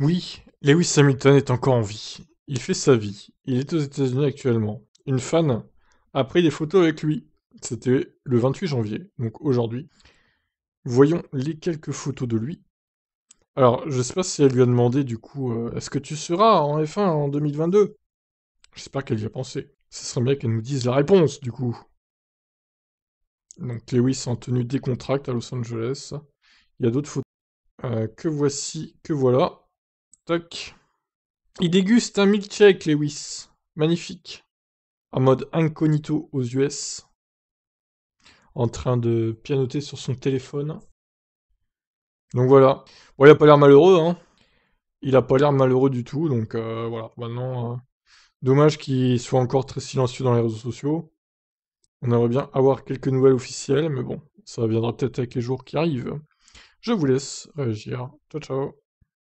Oui, Lewis Hamilton est encore en vie. Il fait sa vie. Il est aux États-Unis actuellement. Une fan a pris des photos avec lui. C'était le 28 janvier, donc aujourd'hui. Voyons les quelques photos de lui. Alors, je sais pas si elle lui a demandé du coup, euh, est-ce que tu seras en F1 en 2022 J'espère qu'elle y a pensé. Ce serait bien qu'elle nous dise la réponse du coup. Donc Lewis en tenue décontracte à Los Angeles. Il y a d'autres photos. Euh, que voici, que voilà. Il déguste un milkshake, Lewis. Magnifique. En mode incognito aux US. En train de pianoter sur son téléphone. Donc voilà. Bon, il a pas l'air malheureux, hein. Il a pas l'air malheureux du tout, donc euh, voilà. Maintenant, euh, dommage qu'il soit encore très silencieux dans les réseaux sociaux. On aimerait bien avoir quelques nouvelles officielles, mais bon, ça viendra peut-être avec les jours qui arrivent. Je vous laisse réagir. Ciao, ciao.